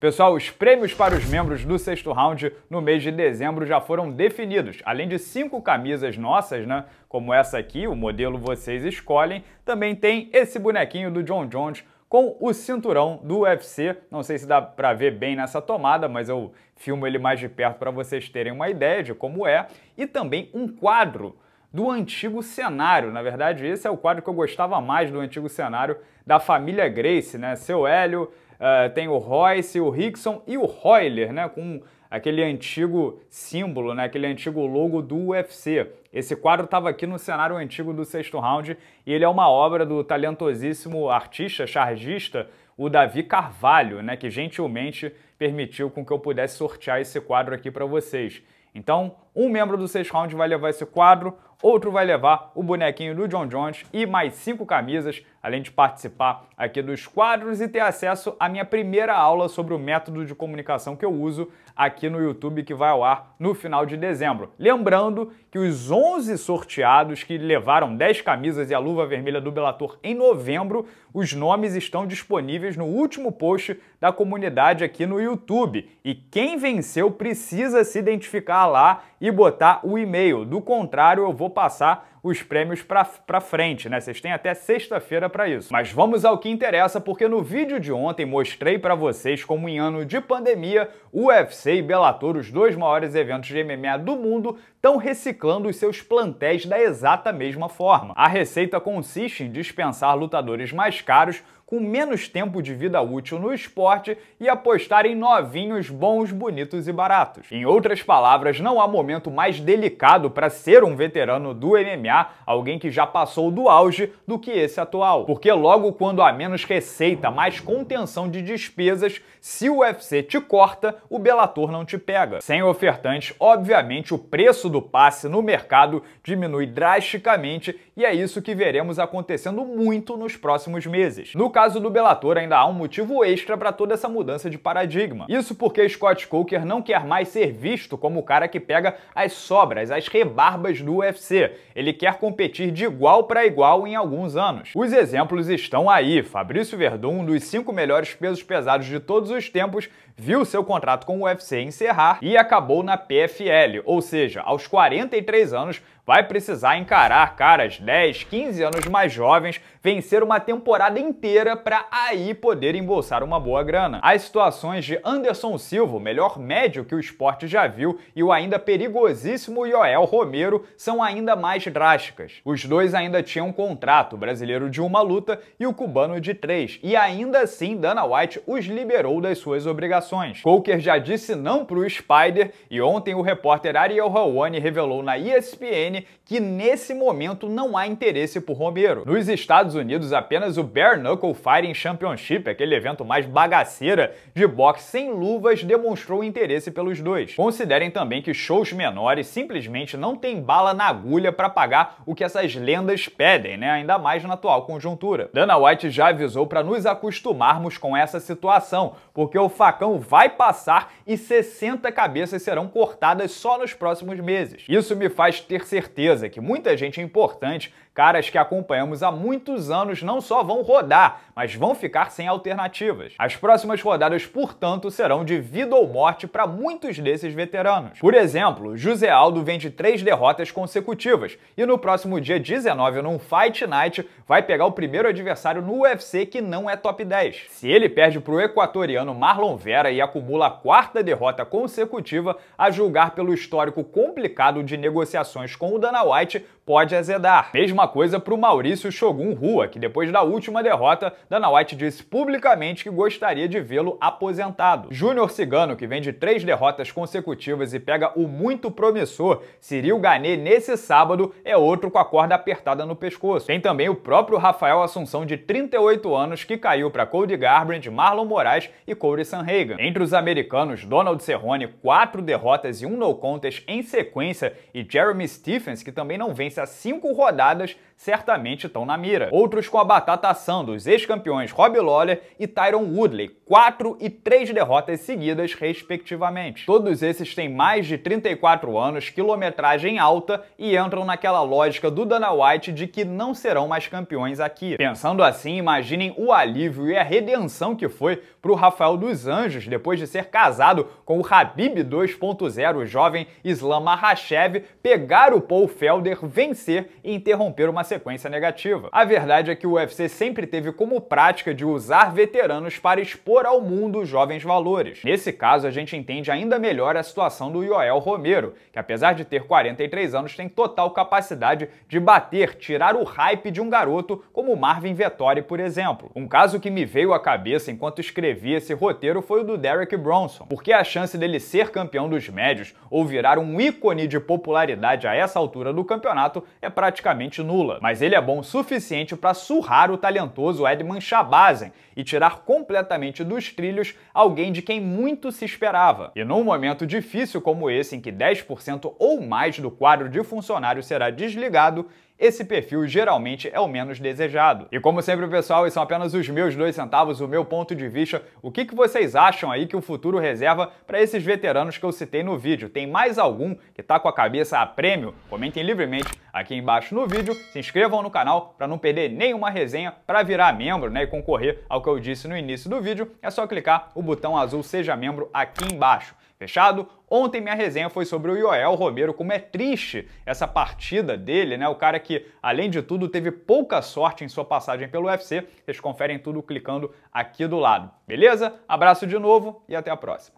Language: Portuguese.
Pessoal, os prêmios para os membros do sexto round no mês de dezembro já foram definidos. Além de cinco camisas nossas, né? Como essa aqui, o modelo vocês escolhem, também tem esse bonequinho do John Jones com o cinturão do UFC. Não sei se dá para ver bem nessa tomada, mas eu filmo ele mais de perto para vocês terem uma ideia de como é. E também um quadro do antigo cenário. Na verdade, esse é o quadro que eu gostava mais do antigo cenário da família Grace, né? Seu Hélio, Uh, tem o Royce, o Rickson e o Royler, né? Com aquele antigo símbolo, né? aquele antigo logo do UFC. Esse quadro estava aqui no cenário antigo do sexto round e ele é uma obra do talentosíssimo artista, chargista, o Davi Carvalho, né? que gentilmente permitiu com que eu pudesse sortear esse quadro aqui para vocês. Então, um membro do sexto round vai levar esse quadro, outro vai levar o bonequinho do John Jones e mais cinco camisas, além de participar aqui dos quadros e ter acesso à minha primeira aula sobre o método de comunicação que eu uso aqui no YouTube que vai ao ar no final de dezembro. Lembrando que os 11 sorteados que levaram 10 camisas e a luva vermelha do Belator em novembro, os nomes estão disponíveis no último post da comunidade aqui no YouTube. E quem venceu precisa se identificar lá e botar o e-mail. Do contrário, eu vou vou passar os prêmios para frente, né? Vocês têm até sexta-feira para isso. Mas vamos ao que interessa, porque no vídeo de ontem mostrei para vocês como em ano de pandemia, UFC e Bellator, os dois maiores eventos de MMA do mundo, estão reciclando os seus plantéis da exata mesma forma. A receita consiste em dispensar lutadores mais caros com menos tempo de vida útil no esporte e apostar em novinhos bons, bonitos e baratos. Em outras palavras, não há momento mais delicado para ser um veterano do MMA alguém que já passou do auge do que esse atual. Porque logo quando há menos receita, mais contenção de despesas, se o UFC te corta, o Bellator não te pega. Sem ofertantes, obviamente o preço do passe no mercado diminui drasticamente e é isso que veremos acontecendo muito nos próximos meses. No caso do Bellator, ainda há um motivo extra para toda essa mudança de paradigma. Isso porque Scott Coker não quer mais ser visto como o cara que pega as sobras, as rebarbas do UFC. Ele quer competir de igual para igual em alguns anos. Os exemplos estão aí. Fabrício Verdun, um dos cinco melhores pesos pesados de todos os tempos, viu seu contrato com o UFC encerrar e acabou na PFL, ou seja, aos 43 anos vai precisar encarar caras 10, 15 anos mais jovens, vencer uma temporada inteira para aí poder embolsar uma boa grana. As situações de Anderson Silva, o melhor médio que o esporte já viu, e o ainda perigosíssimo Joel Romero são ainda mais drásticas. Os dois ainda tinham um contrato, o brasileiro de uma luta e o cubano de três, e ainda assim Dana White os liberou das suas obrigações. Coker já disse não para o Spider e ontem o repórter Ariel Helwani revelou na ESPN que nesse momento não há interesse por Romero. Nos Estados Unidos, apenas o Bare Knuckle Fighting Championship, aquele evento mais bagaceira de boxe sem luvas, demonstrou interesse pelos dois. Considerem também que shows menores simplesmente não têm bala na agulha para pagar o que essas lendas pedem, né? Ainda mais na atual conjuntura. Dana White já avisou para nos acostumarmos com essa situação, porque o facão vai passar e 60 cabeças serão cortadas só nos próximos meses. Isso me faz ter certeza certeza que muita gente é importante, caras que acompanhamos há muitos anos, não só vão rodar, mas vão ficar sem alternativas. As próximas rodadas, portanto, serão de vida ou morte para muitos desses veteranos. Por exemplo, José Aldo vem de três derrotas consecutivas e no próximo dia 19, num Fight Night, vai pegar o primeiro adversário no UFC que não é top 10. Se ele perde para o equatoriano Marlon Vera e acumula a quarta derrota consecutiva, a julgar pelo histórico complicado de negociações com com o Dana White pode azedar. Mesma coisa para o Maurício Shogun Rua, que depois da última derrota, Dana White disse publicamente que gostaria de vê-lo aposentado. Júnior Cigano, que vem de três derrotas consecutivas e pega o muito promissor Cyril Gane nesse sábado, é outro com a corda apertada no pescoço. Tem também o próprio Rafael Assunção, de 38 anos, que caiu para Cody Garbrandt, Marlon Moraes e Corey Sanhagen. Entre os americanos, Donald Cerrone, quatro derrotas e um no contest em sequência, e Jeremy Stephens, que também não vence a cinco rodadas certamente estão na mira. Outros com a batata assando, os ex-campeões Rob Lawler e Tyron Woodley, quatro e três derrotas seguidas, respectivamente. Todos esses têm mais de 34 anos, quilometragem alta e entram naquela lógica do Dana White de que não serão mais campeões aqui. Pensando assim, imaginem o alívio e a redenção que foi para o Rafael dos Anjos depois de ser casado com o Habib 2.0, o jovem Islam Makhachev, pegar o Paul Felder, vem vencer e interromper uma sequência negativa. A verdade é que o UFC sempre teve como prática de usar veteranos para expor ao mundo jovens valores. Nesse caso, a gente entende ainda melhor a situação do Joel Romero, que apesar de ter 43 anos, tem total capacidade de bater, tirar o hype de um garoto como Marvin Vettori, por exemplo. Um caso que me veio à cabeça enquanto escrevi esse roteiro foi o do Derek Bronson, porque a chance dele ser campeão dos médios ou virar um ícone de popularidade a essa altura do campeonato é praticamente nula. Mas ele é bom o suficiente para surrar o talentoso Edman Shabazen e tirar completamente dos trilhos alguém de quem muito se esperava. E num momento difícil como esse, em que 10% ou mais do quadro de funcionários será desligado, esse perfil geralmente é o menos desejado. E como sempre, pessoal, e são apenas os meus dois centavos, o meu ponto de vista, o que, que vocês acham aí que o futuro reserva para esses veteranos que eu citei no vídeo? Tem mais algum que tá com a cabeça a prêmio? Comentem livremente aqui embaixo no vídeo, se inscrevam no canal para não perder nenhuma resenha, para virar membro né, e concorrer ao que eu disse no início do vídeo, é só clicar o botão azul Seja Membro aqui embaixo. Fechado? Ontem minha resenha foi sobre o Yoel Romero, como é triste essa partida dele, né? O cara que, além de tudo, teve pouca sorte em sua passagem pelo UFC. Vocês conferem tudo clicando aqui do lado. Beleza? Abraço de novo e até a próxima.